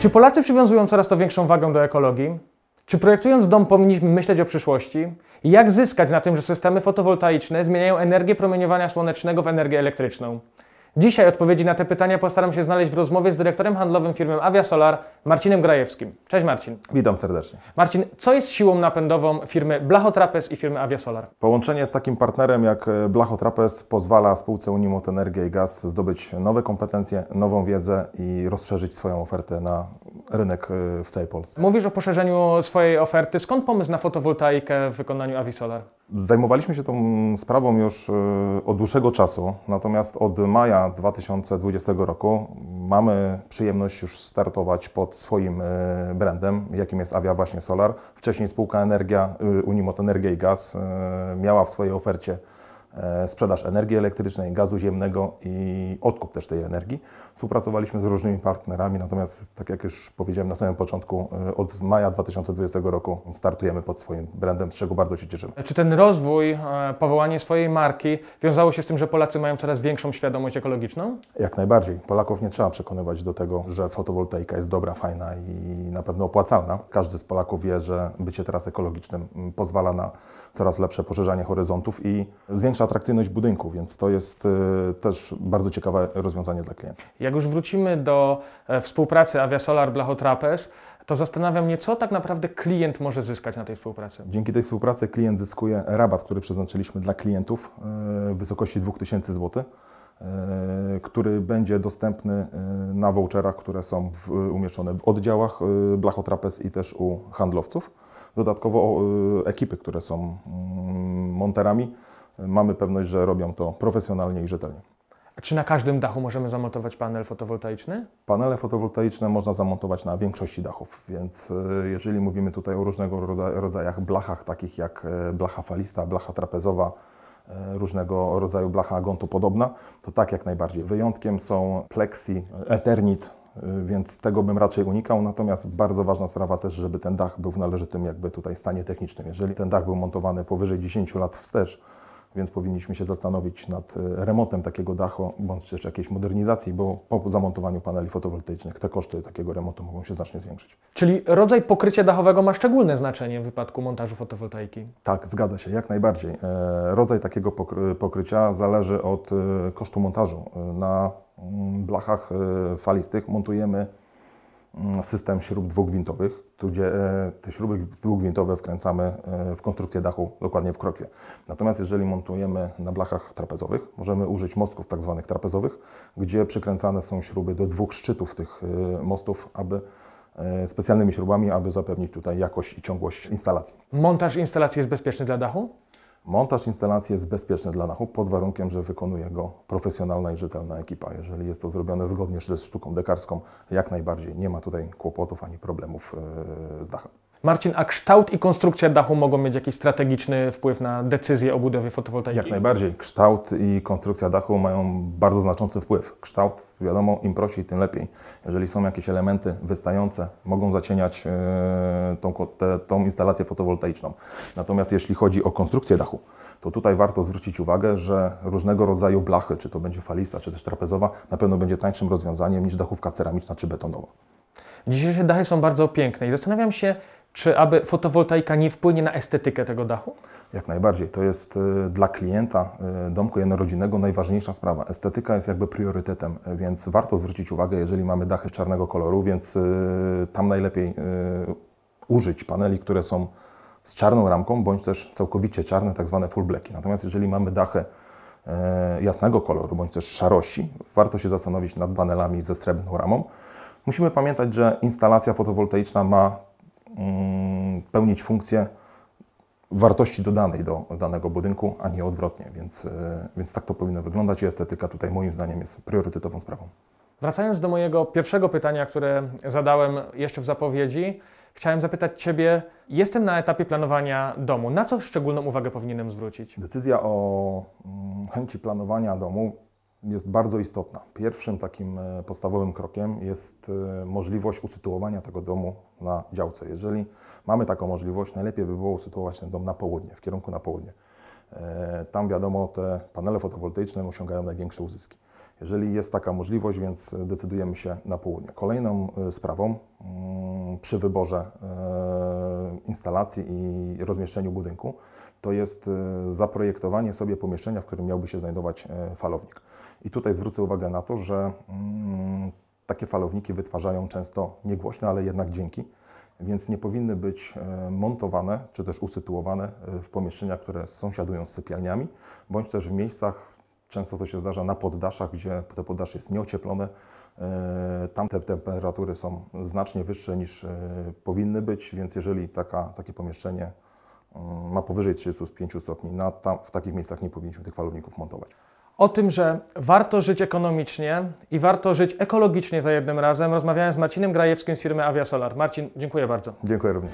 Czy Polacy przywiązują coraz to większą wagę do ekologii? Czy projektując dom powinniśmy myśleć o przyszłości? I jak zyskać na tym, że systemy fotowoltaiczne zmieniają energię promieniowania słonecznego w energię elektryczną? Dzisiaj odpowiedzi na te pytania postaram się znaleźć w rozmowie z dyrektorem handlowym firmy Avia Solar, Marcinem Grajewskim. Cześć Marcin. Witam serdecznie. Marcin, co jest siłą napędową firmy Blachotrapes i firmy Avia Solar? Połączenie z takim partnerem jak e, Blachotrapes pozwala spółce Unimot Energia i Gaz zdobyć nowe kompetencje, nową wiedzę i rozszerzyć swoją ofertę na rynek y, w całej Polsce. Mówisz o poszerzeniu swojej oferty. Skąd pomysł na fotowoltaikę w wykonaniu Avisolar? Zajmowaliśmy się tą sprawą już y, od dłuższego czasu, natomiast od maja 2020 roku mamy przyjemność już startować pod swoim y, brandem, jakim jest Avia właśnie Solar. Wcześniej spółka Energia, Unimot Energia i Gaz miała w swojej ofercie E, sprzedaż energii elektrycznej, gazu ziemnego i odkup też tej energii. Współpracowaliśmy z różnymi partnerami, natomiast tak jak już powiedziałem na samym początku, e, od maja 2020 roku startujemy pod swoim brandem, z czego bardzo się cieszymy. Czy ten rozwój, e, powołanie swojej marki wiązało się z tym, że Polacy mają coraz większą świadomość ekologiczną? Jak najbardziej. Polaków nie trzeba przekonywać do tego, że fotowoltaika jest dobra, fajna i na pewno opłacalna. Każdy z Polaków wie, że bycie teraz ekologicznym mm, pozwala na coraz lepsze poszerzanie horyzontów i zwiększenie zwiększa atrakcyjność budynku, więc to jest e, też bardzo ciekawe rozwiązanie dla klienta. Jak już wrócimy do e, współpracy Avia Solar to zastanawiam mnie, co tak naprawdę klient może zyskać na tej współpracy. Dzięki tej współpracy klient zyskuje rabat, który przeznaczyliśmy dla klientów e, w wysokości 2000 zł, który będzie dostępny na voucherach, które są umieszczone w oddziałach Blachotrapes i też u handlowców. Dodatkowo ekipy, które są mm, monterami, mamy pewność, że robią to profesjonalnie i rzetelnie. A czy na każdym dachu możemy zamontować panel fotowoltaiczny? Panele fotowoltaiczne można zamontować na większości dachów, więc e, jeżeli mówimy tutaj o różnego rodzajach blachach, takich jak e, blacha falista, blacha trapezowa, e, różnego rodzaju blacha agontopodobna, to tak jak najbardziej. Wyjątkiem są plexi, eternit, więc tego bym raczej unikał. Natomiast bardzo ważna sprawa też, żeby ten dach był w należytym jakby tutaj stanie technicznym. Jeżeli ten dach był montowany powyżej 10 lat wstecz, więc powinniśmy się zastanowić nad e, remontem takiego dachu, bądź też jakiejś modernizacji, bo po zamontowaniu paneli fotowoltaicznych te koszty takiego remontu mogą się znacznie zwiększyć. Czyli rodzaj pokrycia dachowego ma szczególne znaczenie w wypadku montażu fotowoltaiki? Tak, zgadza się, jak najbardziej. E, rodzaj takiego pokrycia zależy od e, kosztu montażu. Na mm, blachach falistych montujemy Mm, system śrub dwugwintowych, gdzie e, te śruby dwugwintowe wkręcamy e, w konstrukcję dachu, dokładnie w krokwie. Natomiast jeżeli montujemy na blachach trapezowych, możemy użyć mostków tak zwanych trapezowych, gdzie przykręcane są śruby do dwóch szczytów tych e, mostów, aby specjalnymi śrubami, aby zapewnić tutaj jakość i ciągłość instalacji. Montaż instalacji jest bezpieczny dla dachu? Montaż instalacji jest bezpieczny dla dachu pod warunkiem, że wykonuje go profesjonalna i rzetelna ekipa. Jeżeli jest to zrobione zgodnie ze sztuką dekarską, jak najbardziej nie ma tutaj kłopotów ani problemów e, z dachem. Marcin, a kształt i konstrukcja dachu mogą mieć jakiś strategiczny wpływ na decyzję o budowie fotowoltaiki? Jak najbardziej. Kształt i konstrukcja dachu mają bardzo znaczący wpływ. Kształt, wiadomo, im prościej, tym lepiej. Jeżeli są jakieś elementy wystające, mogą zacieniać e, tą, tą instalację fotowoltaiczną. Natomiast jeśli chodzi o konstrukcję dachu, to tutaj warto zwrócić uwagę, że różnego rodzaju blachy, czy to będzie falista, czy też trapezowa, na pewno będzie tańszym rozwiązaniem niż dachówka ceramiczna czy betonowa. Dzisiejsze dachy są bardzo piękne i zastanawiam się, czy aby fotowoltaika nie wpłynie na estetykę tego dachu? Jak najbardziej. To jest y, dla klienta y, domku jednorodzinnego najważniejsza sprawa. Estetyka jest jakby priorytetem, y, więc warto zwrócić uwagę, jeżeli mamy dachy czarnego koloru, więc tam najlepiej użyć paneli, które są z czarną ramką, bądź też całkowicie czarne, tak zwane full blacki. Natomiast jeżeli mamy dachy jasnego koloru, bądź też szarości, warto się zastanowić nad panelami ze srebrną ramą. Musimy pamiętać, że instalacja fotowoltaiczna ma Mm, pełnić funkcję wartości dodanej do danego budynku, a nie odwrotnie. Więc, e, więc tak to powinno wyglądać i estetyka tutaj moim zdaniem jest priorytetową sprawą. Wracając do mojego pierwszego pytania, które zadałem jeszcze w zapowiedzi, chciałem zapytać Ciebie, jestem na etapie planowania domu. Na co szczególną uwagę powinienem zwrócić? Decyzja o mm, chęci planowania domu jest bardzo istotna. Pierwszym takim e, podstawowym krokiem jest e, możliwość usytuowania tego domu na działce. Jeżeli mamy taką możliwość, najlepiej by było usytuować ten dom na południe, w kierunku na południe. E, tam wiadomo, te panele fotowoltaiczne osiągają największe uzyski. Jeżeli jest taka możliwość, więc decydujemy się na południe. Kolejną sprawą mm, przy wyborze instalacji i rozmieszczeniu budynku, to jest e, zaprojektowanie sobie pomieszczenia, w którym miałby się znajdować e, falownik. I tutaj zwrócę uwagę na to, że mm, takie falowniki wytwarzają często niegłośne, ale jednak dźwięki, więc nie powinny być e, montowane czy też usytuowane w pomieszczeniach, które sąsiadują z sypialniami, bądź też w miejscach, często to się zdarza na poddaszach, gdzie to poddasze jest nieocieplone, E, Tamte temperatury są znacznie wyższe niż e, powinny być, więc jeżeli taka, takie pomieszczenie mm, ma powyżej 35 stopni, na, tam, w takich miejscach nie powinniśmy tych falowników montować. O tym, że warto żyć ekonomicznie i warto żyć ekologicznie za jednym razem, rozmawiałem z Marcinem Grajewskim z firmy Avia Solar. Marcin, dziękuję bardzo. Dziękuję również.